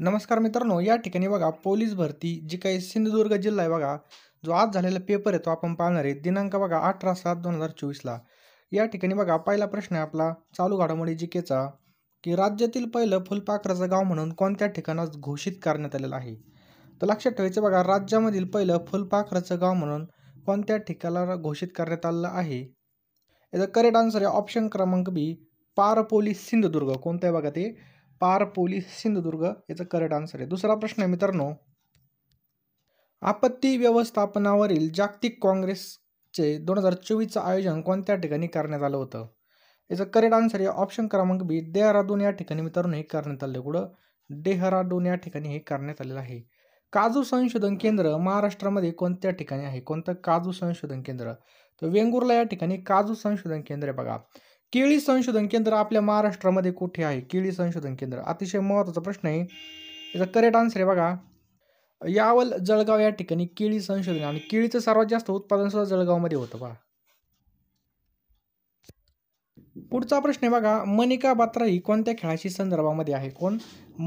नमस्कार मित्रांनो या ठिकाणी बघा पोलीस भरती जी काही सिंधुदुर्ग जिल्हा आहे बघा जो आज झालेला पेपर आहे तो आपण पाहणार आहे दिनांक बघा अठरा सात दोन हजार चोवीसला या ठिकाणी बघा पहिला प्रश्न आहे आपला चालू घडामोडी जिकेचा की राज्यातील पहिलं फुलपाखराचं गाव म्हणून कोणत्या ठिकाणात घोषित करण्यात आलेलं आहे तर लक्षात ठेवायचं बघा राज्यामधील पहिलं फुलपाखराचं गाव म्हणून कोणत्या ठिकाणाला घोषित करण्यात आलेलं आहे याचा करेक्ट आन्सर आहे ऑप्शन क्रमांक बी पारपोली सिंधुदुर्ग कोणत्या बघा ते पार पोलीस सिंधुदुर्ग याचा करेक्ट आन्सर आहे दुसरा प्रश्न आहे मित्रांनो आपत्ती व्यवस्थापनावरील जागतिक काँग्रेसचे दोन हजार चोवीसचं आयोजन कोणत्या ठिकाणी करण्यात आलं होतं याचं करेक्ट आन्सर आहे ऑप्शन क्रमांक बी देहरादून या ठिकाणी मित्रांनो हे करण्यात आलं कुठं डेहराडून या ठिकाणी हे करण्यात आलेलं आहे काजू संशोधन केंद्र महाराष्ट्रामध्ये कोणत्या ठिकाणी आहे कोणतं काजू संशोधन केंद्र तर वेंगुर्ला या ठिकाणी काजू संशोधन केंद्र आहे बघा केळी संशोधन केंद्र आपल्या महाराष्ट्रामध्ये कुठे आहे केळी संशोधन केंद्र अतिशय महत्त्वाचा प्रश्न आहे याचा करेक्ट आन्सर आहे बघा यावल जळगाव या ठिकाणी केळी संशोधन आणि केळीचं सर्वात जास्त उत्पादन सुद्धा जळगावमध्ये होतं बघा पुढचा प्रश्न आहे बघा मनिका बात्रा ही कोणत्या खेळाशी संदर्भामध्ये आहे कोण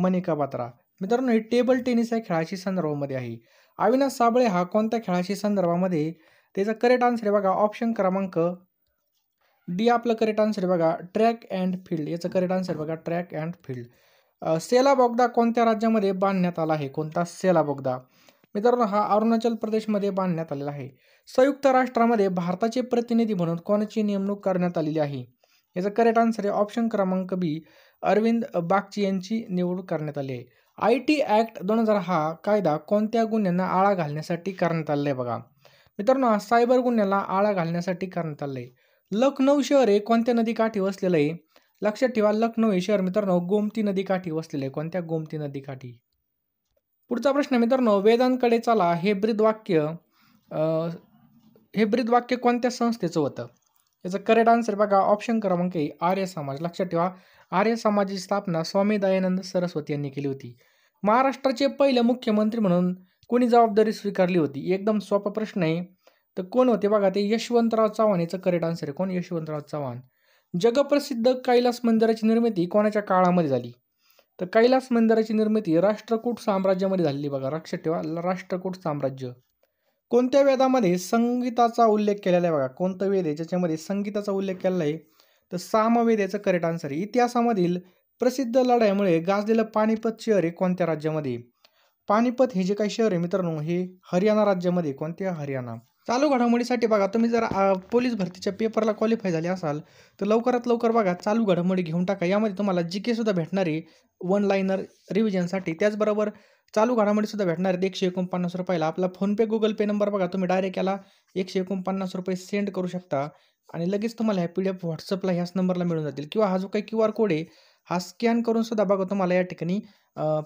मनिका बात्रा मित्रांनो ही टेबल टेनिस या खेळाशी संदर्भामध्ये आहे अविनाश साबळे हा कोणत्या खेळाशी संदर्भामध्ये त्याचा करेक्ट आन्सर आहे बघा ऑप्शन क्रमांक डी आपलं करेक्ट आन्सर बघा ट्रॅक अँड फील्ड याचं करेक्ट आन्सर बघा ट्रॅक अँड फील्ड सेला बोगदा कोणत्या राज्यामध्ये बांधण्यात आला आहे कोणता सेला बोगदा मित्रांनो हा अरुणाचल प्रदेशमध्ये बांधण्यात आलेला आहे संयुक्त राष्ट्रामध्ये भारताचे प्रतिनिधी म्हणून कोणाची नेमणूक करण्यात आलेली आहे याचा करेक्ट आन्सर आहे ऑप्शन क्रमांक बी अरविंद बागची यांची निवडूक करण्यात आली आहे आय टी ॲक्ट दोन हजार हा कायदा कोणत्या गुन्ह्यांना आळा घालण्यासाठी करण्यात आलेला आहे बघा मित्रांनो सायबर गुन्ह्याला आळा घालण्यासाठी करण्यात आलं आहे लखनौ शहर हे कोणत्या काठी वसलेलं आहे लक्षात ठेवा लखनौ हे शहर मित्रांनो गोमती नदी काठी वसलेलं आहे कोणत्या गोमती नदी काठी पुढचा प्रश्न मित्रांनो वेदांकडे चला हे वाक्य हे वाक्य कोणत्या संस्थेचं होतं याचं करेक्ट आन्सर बघा ऑप्शन क्रमांक आहे आर्य समाज लक्षात ठेवा आर्य समाजाची स्थापना स्वामी दयानंद सरस्वती यांनी केली होती महाराष्ट्राचे पहिले मुख्यमंत्री म्हणून कोणी जबाबदारी स्वीकारली होती एकदम सोपा प्रश्न आहे तर कोण होते बघा ते यशवंतराव चव्हाण याचं करेक्ट आन्सर आहे कोण यशवंतराव चव्हाण जगप्रसिद्ध कैलास मंदिराची निर्मिती कोणाच्या काळामध्ये झाली तर कैलास मंदिराची निर्मिती राष्ट्रकूट साम्राज्यामध्ये झालेली बघा लक्षात ठेवा राष्ट्रकूट साम्राज्य कोणत्या वेदामध्ये संगीताचा उल्लेख केलेला आहे बघा कोणतं वेद आहे ज्याच्यामध्ये संगीताचा उल्लेख केलेला आहे तर सामवेद याचं करेक्ट आन्सर आहे इतिहासामधील प्रसिद्ध लढाईमुळे गाजलेलं पानिपत शहर आहे कोणत्या राज्यामध्ये पानिपत हे जे काही शहर आहे मित्रांनो हे हरियाणा राज्यामध्ये कोणत्या हरियाणा चालू घडामोडीसाठी बघा तुम्ही जर पोलीस भरतीच्या पेपरला क्वालिफाय झाले असाल तर लवकरात लवकर बघा चालू घडामोडी घेऊन टाका यामध्ये तुम्हाला जी केसुद्धा भेटणारी वन लाईनर रिव्हिजनसाठी त्याचबरोबर चालू घडामोडीसुद्धा भेटणार आहे एकशे एकोणपन्नास रुपयाला आपला फोनपे गुगल पे नंबर बघा तुम्ही डायरेक्ट याला एकशे एकोणपन्नास रुपये सेंड करू शकता आणि लगेच तुम्हाला ह्या पी डी एफ व्हॉट्सअपला ह्याच नंबरला मिळून जातील किंवा हा जो काही क्यू आर कोड आहे हा स्कॅन करून सुद्धा बघा तुम्हाला या ठिकाणी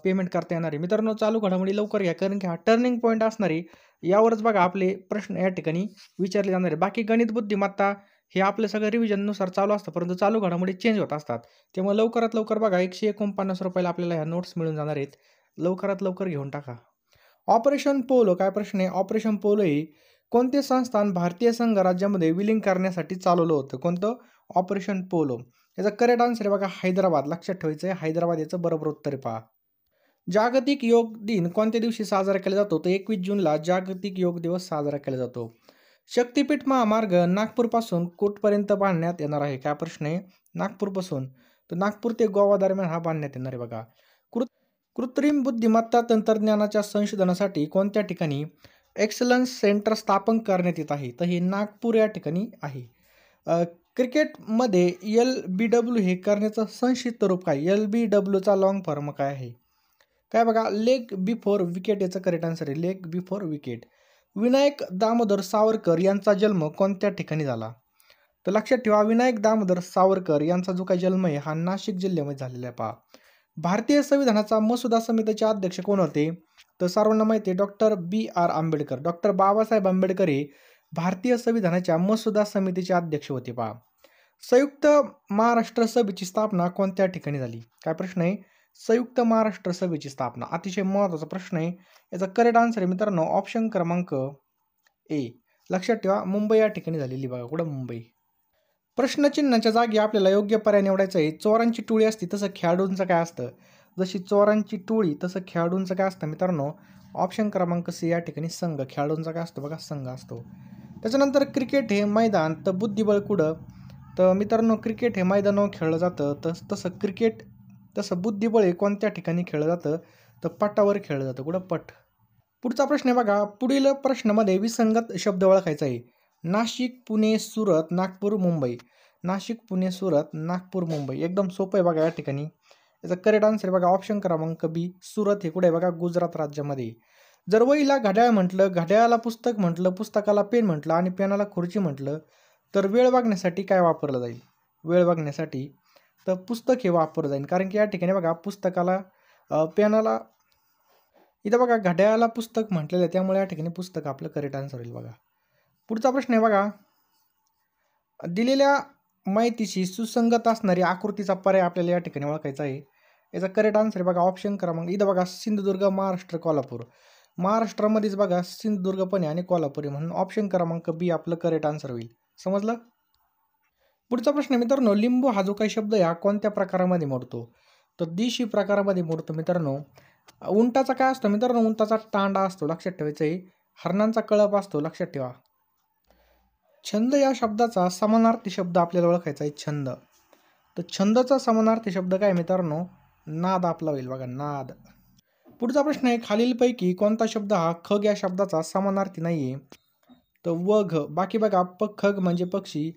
पेमेंट करता येणार आहे मित्रांनो चालू घडामोडी लवकर घ्या कारण की हा टर्निंग पॉईंट असणारी यावरच बघा आपले प्रश्न या ठिकाणी विचारले जाणार बाकी गणित बुद्धिमत्ता हे आपलं सगळं रिव्हिजननुसार चालू असतं परंतु चालू घडामोडी चेंज होत असतात त्यामुळे लवकरात लवकर बघा एकशे एकोणपन्नास रुपयाला आपल्याला ह्या नोट्स मिळून जाणार आहेत लवकरात लवकर घेऊन टाका ऑपरेशन पोलो काय प्रश्न आहे ऑपरेशन पोलो हे कोणते संस्थान भारतीय संघ राज्यामध्ये विलिंग करण्यासाठी चालवलं होतं कोणतं ऑपरेशन पोलो याचा करेक्ट आन्सर आहे बघा हैदराबाद लक्षात ठेवायचं आहे हैदराबाद याचं बरोबर उत्तर पहा जागतिक योग दिन कोणत्या दिवशी साजरा केला जातो तर एकवीस जूनला जागतिक योग दिवस साजरा केला जातो शक्तीपीठ महामार्ग नागपूरपासून कोटपर्यंत बांधण्यात येणार आहे काय प्रश्न आहे नागपूरपासून तर नागपूर ते गोवा दरम्यान हा बांधण्यात येणार आहे बघा कृत्रिम बुद्धिमत्ता तंत्रज्ञानाच्या संशोधनासाठी कोणत्या ठिकाणी एक्सलन्स सेंटर स्थापन करण्यात येत आहे तर हे नागपूर या ठिकाणी आहे क्रिकेटमध्ये एल बी डब्ल्यू हे करण्याचं संक्षिप्त रूप काय एल बी डब्ल्यूचा लॉंग फॉर्म काय आहे काय बघा लेग बिफोर विकेट याचं करेक्ट आन्सर आहे leg before wicket Vinayak Damodar Savarkar यांचा जन्म कोणत्या ठिकाणी झाला तर लक्षात ठेवा विनायक दामोदर सावरकर यांचा जो काही जन्म आहे हा नाशिक जिल्ह्यामध्ये झालेला आहे पहा भारतीय संविधानाचा मसुदा समितीचे अध्यक्ष कोण होते तर सर्वांना माहिती आहे doctor B R Ambedkar doctor Babasaheb Ambedkar हे भारतीय संविधानाच्या मसुदा समितीचे अध्यक्ष होते पहा संयुक्त महाराष्ट्र सभेची स्थापना कोणत्या ठिकाणी झाली काय प्रश्न आहे संयुक्त महाराष्ट्र सभेची स्थापना अतिशय महत्त्वाचा प्रश्न आहे याचा करेक्ट आन्सर आहे मित्रांनो ऑप्शन क्रमांक ए लक्षात ठेवा मुंबई या ठिकाणी झालेली बघा कुठं मुंबई प्रश्नचिन्हाच्या जागी आपल्याला योग्य पर्याय निवडायचा आहे चोरांची टोळी असते तसं खेळाडूंचं काय असतं जशी चोरांची टोळी तसं खेळाडूंचं काय असतं मित्रांनो ऑप्शन क्रमांक सी या ठिकाणी संघ खेळाडूंचा काय असतो बघा संघ असतो त्याच्यानंतर क्रिकेट हे मैदान तर बुद्धिबळ कुडं तर मित्रांनो क्रिकेट हे मैदानावर खेळलं जातं तस तसं क्रिकेट तसं बुद्धिबळ हे कोणत्या ठिकाणी खेळलं जातं तर पटावर खेळलं जातं कुठं पट पुढचा प्रश्न आहे बघा पुढील प्रश्नामध्ये विसंगत शब्द ओळखायचा आहे नाशिक पुणे सुरत नागपूर मुंबई नाशिक पुणे सुरत नागपूर मुंबई एकदम सोपं आहे बघा या ठिकाणी याचा करेक्ट आन्सर बघा ऑप्शन क्रमांक बी सुरत हे कुठे आहे बघा गुजरात राज्यामध्ये जर वहीला घड्याळ म्हटलं घड्याळाला पुस्तक म्हटलं पुस्तकाला पेन म्हटलं आणि पेनाला खुर्ची म्हटलं तर वेळ वागण्यासाठी काय वापरलं जाईल वेळ वागण्यासाठी तर पुस्तक हे वापरलं जाईल कारण की या ठिकाणी बघा पुस्तकाला पेनाला इथं बघा घड्याळाला पुस्तक म्हटलेलं आहे त्यामुळे या ठिकाणी पुस्तक आपलं करेक्ट आन्सर होईल बघा पुढचा प्रश्न आहे बघा दिलेल्या माहितीशी सुसंगत असणारी आकृतीचा पर्याय आपल्याला या ठिकाणी ओळखायचा आहे याचा करेक्ट आन्सर आहे बघा ऑप्शन क्रमांक इथं बघा सिंधुदुर्ग महाराष्ट्र कोल्हापूर महाराष्ट्रामध्येच बघा सिंधुदुर्ग आणि कोल्हापुरी म्हणून ऑप्शन क्रमांक बी आपलं करेक्ट आन्सर होईल समजलं पुढचा प्रश्न मित्रांनो लिंबू हा जो काही शब्द या कोणत्या प्रकारामध्ये मोडतो तर दिशी प्रकारामध्ये मोडतो मित्रांनो उंटाचा काय असतो मित्रांनो उंटाचा तांडा असतो लक्षात ठेवायचा आहे हरणांचा कळप असतो लक्षात ठेवा छंद या शब्दाचा समानार्थी शब्द आपल्याला ओळखायचा आहे छंद तर छंदचा समानार्थी शब्द काय मित्रांनो नाद आपला होईल बघा नाद पुढचा प्रश्न आहे खालीलपैकी कोणता शब्द हा खग या शब्दाचा समानार्थी नाही आहे तर घ बाकी बघा प खग म्हणजे पक्षी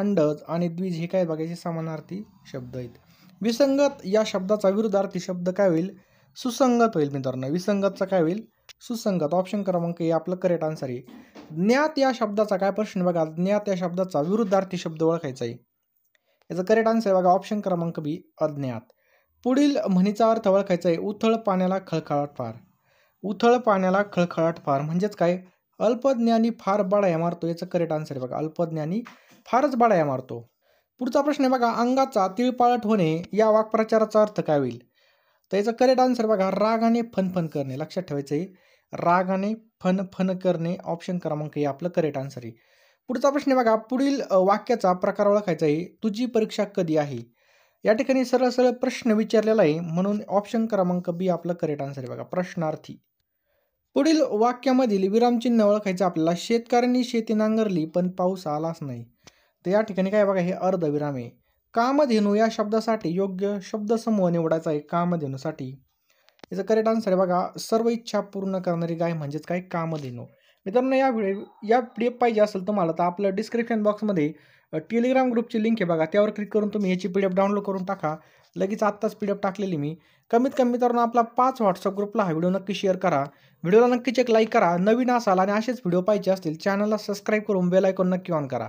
अंडज आणि द्विज हे काय बघायचे समानार्थी शब्द आहेत विसंगत या शब्दाचा विरुद्धार्थी शब्द काय होईल सुसंगत होईल मित्रांनो विसंगतचा काय होईल सुसंगत ऑप्शन क्रमांक ए आपलं करेक्ट आन्सर आहे ज्ञात या शब्दाचा काय प्रश्न बघा ज्ञात या शब्दाचा विरुद्धार्थी शब्द ओळखायचा आहे याचा करेक्ट आन्सर आहे बघा ऑप्शन क्रमांक बी अज्ञात पुढील म्हणीचा अर्थ ओळखायचा आहे उथळ पाण्याला खळखळाट फार उथळ पाण्याला खळखळाट फार म्हणजेच काय अल्पज्ञानी फार बडाया मारतो याचं करेक्ट आन्सर आहे बघा अल्पज्ञानी फारच बडाया मारतो पुढचा प्रश्न आहे बघा अंगाचा तिळपाळट होणे या वाक्प्रचाराचा अर्थ काय होईल तर याचा करेक्ट आन्सर बघा रागाने फनफन करणे लक्षात ठेवायचं आहे रागाने फनफन करणे ऑप्शन क्रमांक आहे आपलं करेक्ट आन्सर आहे पुढचा प्रश्न आहे बघा पुढील वाक्याचा प्रकार ओळखायचा आहे तुझी परीक्षा कधी आहे या ठिकाणी सरळ सरळ प्रश्न विचारलेला आहे म्हणून ऑप्शन क्रमांक बी आपला करेक्ट आन्सर आहे बघा प्रश्नार्थी पुढील वाक्यामधील विरामचिन्ह ओळखायचं आपल्याला शेतकऱ्यांनी शेती नांगरली पण पाऊस आलाच नाही तर या ठिकाणी काय बघा हे अर्धविराम आहे कामधेनू या शब्दासाठी योग्य शब्दसमूह निवडायचा आहे कामधेनूसाठी याचा करेक्ट आन्सर आहे बघा सर्व इच्छा पूर्ण करणारी गाय म्हणजेच काय कामधेनू मित्रांनो या व्हिडिओ या पी एफ पाहिजे असेल तुम्हाला तर आपलं डिस्क्रिप्शन बॉक्समध्ये टेलिग्राम ग्रुपची लिंक आहे बघा त्यावर क्लिक करून तुम्ही याची पी डाउनलोड करून टाका लगेच आत्ताच पी टाकलेली मी कमीत कमी मित्रांनो आपला पाच व्हॉट्सअप ग्रुपला हा व्हिडिओ नक्की शेअर करा व्हिडिओला नक्कीच एक लाईक करा नवीन असाल आणि असेच व्हिडिओ पाहिजे असतील चॅनलला सबस्क्राईब करून बेल नक्की ऑन करा